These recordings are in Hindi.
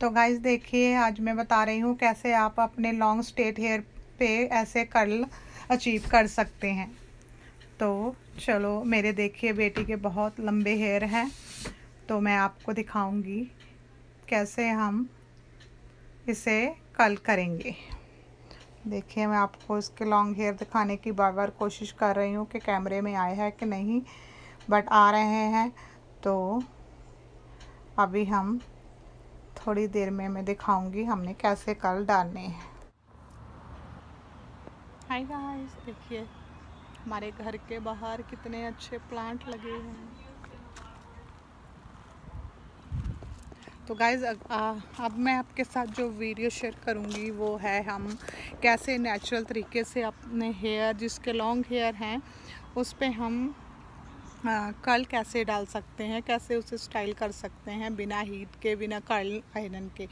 तो गाइज़ देखिए आज मैं बता रही हूँ कैसे आप अपने लॉन्ग स्टेट हेयर पे ऐसे कर्ल अचीव कर सकते हैं तो चलो मेरे देखिए बेटी के बहुत लंबे हेयर हैं तो मैं आपको दिखाऊंगी कैसे हम इसे कल करेंगे देखिए मैं आपको इसके लॉन्ग हेयर दिखाने की बार बार कोशिश कर रही हूँ कि कैमरे में आए हैं कि नहीं बट आ रहे हैं तो अभी हम थोड़ी देर में मैं दिखाऊंगी हमने कैसे कल डालने हैं हाय गाइस देखिए हमारे घर के बाहर कितने अच्छे प्लांट लगे हुए हैं तो गाइज अब मैं आपके साथ जो वीडियो शेयर करूँगी वो है हम कैसे नेचुरल तरीके से अपने हेयर जिसके लॉन्ग हेयर हैं उस पर हम हाँ, कर्ल कैसे डाल सकते हैं कैसे उसे स्टाइल कर सकते हैं बिना हीट के बिना कर्ल आयरन के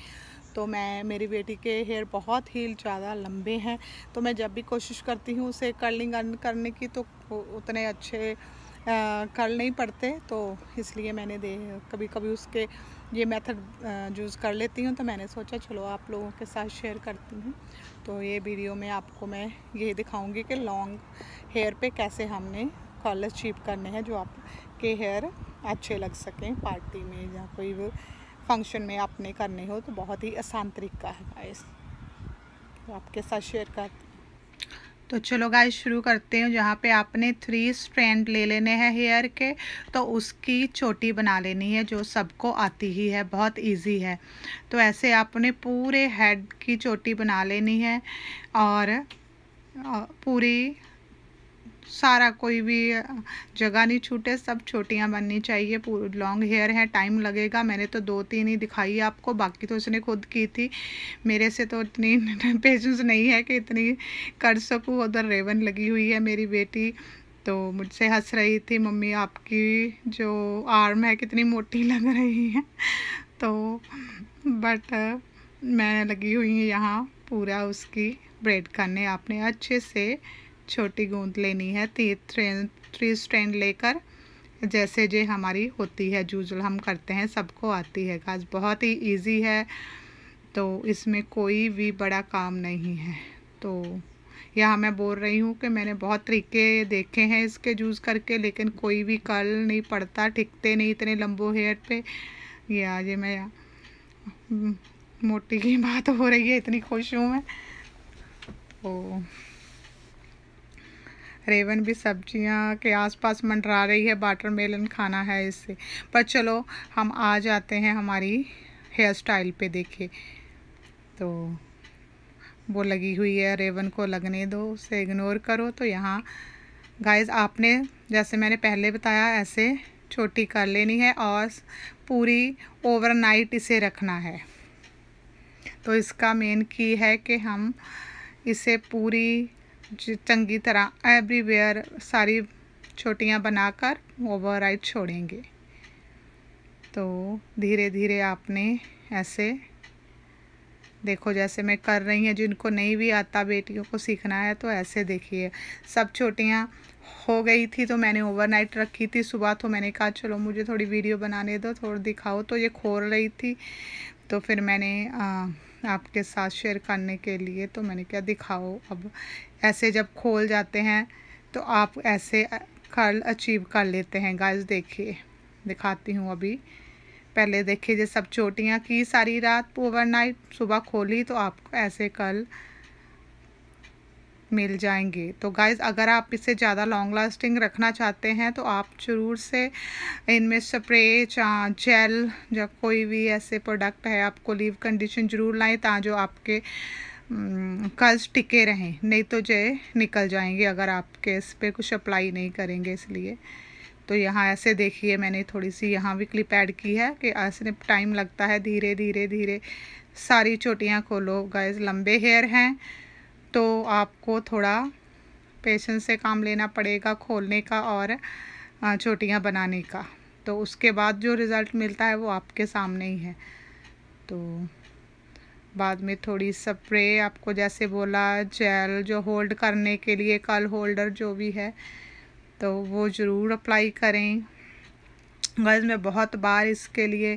तो मैं मेरी बेटी के हेयर बहुत ही ज़्यादा लंबे हैं तो मैं जब भी कोशिश करती हूँ उसे कर्लिंग करने की तो उतने अच्छे कर्ल नहीं पड़ते तो इसलिए मैंने दे कभी कभी उसके ये मेथड यूज़ कर लेती हूँ तो मैंने सोचा चलो आप लोगों के साथ शेयर करती हूँ तो ये वीडियो में आपको मैं ये दिखाऊंगी कि लॉन्ग हेयर पे कैसे हमने कॉलर शेप करने हैं जो आपके हेयर अच्छे लग सकें पार्टी में या कोई फंक्शन में आपने करने हो तो बहुत ही आसान तरीका है गाइस तो आपके साथ शेयर कर तो चलो गाइस शुरू करते हैं जहाँ पे आपने थ्री स्ट्रैंड ले लेने हैं हेयर के तो उसकी चोटी बना लेनी है जो सबको आती ही है बहुत इजी है तो ऐसे आपने पूरे हेड की चोटी बना लेनी है और पूरी सारा कोई भी जगह नहीं छूटे सब छोटियाँ बननी चाहिए लॉन्ग हेयर है टाइम लगेगा मैंने तो दो तीन ही दिखाई आपको बाकी तो उसने खुद की थी मेरे से तो इतनी पेशेंस नहीं है कि इतनी कर सकूँ उधर रेवन लगी हुई है मेरी बेटी तो मुझसे हंस रही थी मम्मी आपकी जो आर्म है कितनी मोटी लग रही है तो बट मैं लगी हुई यहाँ पूरा उसकी ब्रेड करने आपने अच्छे से छोटी गूंद लेनी है तीन थ्री स्टैंड लेकर जैसे जे हमारी होती है जूजल हम करते हैं सबको आती है काज बहुत ही इजी है तो इसमें कोई भी बड़ा काम नहीं है तो यहाँ मैं बोल रही हूँ कि मैंने बहुत तरीके देखे हैं इसके जूज़ करके लेकिन कोई भी कल नहीं पड़ता टिकते नहीं इतने लंबो हेयर पे ये आज मैं मोटी की बात हो रही है इतनी खुश हूँ मैं तो रेवन भी सब्जियां के आसपास मंडरा रही है वाटर मेलन खाना है इससे पर चलो हम आ जाते हैं हमारी हेयर स्टाइल पे देखे तो वो लगी हुई है रेवन को लगने दो उसे इग्नोर करो तो यहाँ गाइस आपने जैसे मैंने पहले बताया ऐसे छोटी कर लेनी है और पूरी ओवरनाइट इसे रखना है तो इसका मेन की है कि हम इसे पूरी चंगी तरह एवरीवेयर सारी छोटियाँ बनाकर ओवर राइट छोड़ेंगे तो धीरे धीरे आपने ऐसे देखो जैसे मैं कर रही हूँ जिनको नहीं भी आता बेटियों को सीखना है तो ऐसे देखिए सब छोटियाँ हो गई थी तो मैंने ओवरनाइट रखी थी सुबह तो मैंने कहा चलो मुझे थोड़ी वीडियो बनाने दो थोड़ा दिखाओ तो ये खोल रही थी तो फिर मैंने आ, आपके साथ शेयर करने के लिए तो मैंने क्या दिखाओ अब ऐसे जब खोल जाते हैं तो आप ऐसे कर्ल अचीव कर लेते हैं गाइस देखिए दिखाती हूँ अभी पहले देखिए ये सब चोटियाँ की सारी रात ओवरनाइट सुबह खोली तो आपको ऐसे कर्ल मिल जाएंगे तो गाइज़ अगर आप इसे ज़्यादा लॉन्ग लास्टिंग रखना चाहते हैं तो आप ज़रूर से इनमें स्प्रे जेल या कोई भी ऐसे प्रोडक्ट है आपको लीव कंडीशन ज़रूर लाएँ ता जो आपके कर्ज टिके रहें नहीं तो जे निकल जाएंगे अगर आपके इस पर कुछ अप्लाई नहीं करेंगे इसलिए तो यहाँ ऐसे देखिए मैंने थोड़ी सी यहाँ भी क्लिप ऐड की है कि ऐसे टाइम लगता है धीरे धीरे धीरे सारी चोटियाँ खोलो गाइज लंबे हेयर हैं तो आपको थोड़ा पेशेंस से काम लेना पड़ेगा खोलने का और चोटियाँ बनाने का तो उसके बाद जो रिज़ल्ट मिलता है वो आपके सामने ही है तो बाद में थोड़ी स्प्रे आपको जैसे बोला जेल जो होल्ड करने के लिए कल होल्डर जो भी है तो वो ज़रूर अप्लाई करें गैस मैं बहुत बार इसके लिए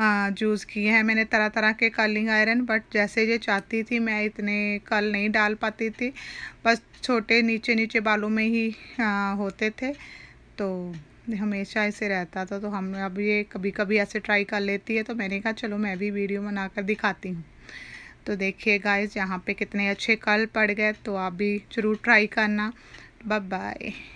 चूज़ किए हैं मैंने तरह तरह के कर्लिंग आयरन बट जैसे ये चाहती थी मैं इतने कल नहीं डाल पाती थी बस छोटे नीचे नीचे बालों में ही आ, होते थे तो हमेशा ऐसे रहता था तो हम अब ये कभी कभी ऐसे ट्राई कर लेती है तो मैंने कहा चलो मैं भी वीडियो बनाकर दिखाती हूँ तो देखिए गाइस यहाँ पे कितने अच्छे कल पड़ गए तो आप भी ज़रूर ट्राई करना बाय बाय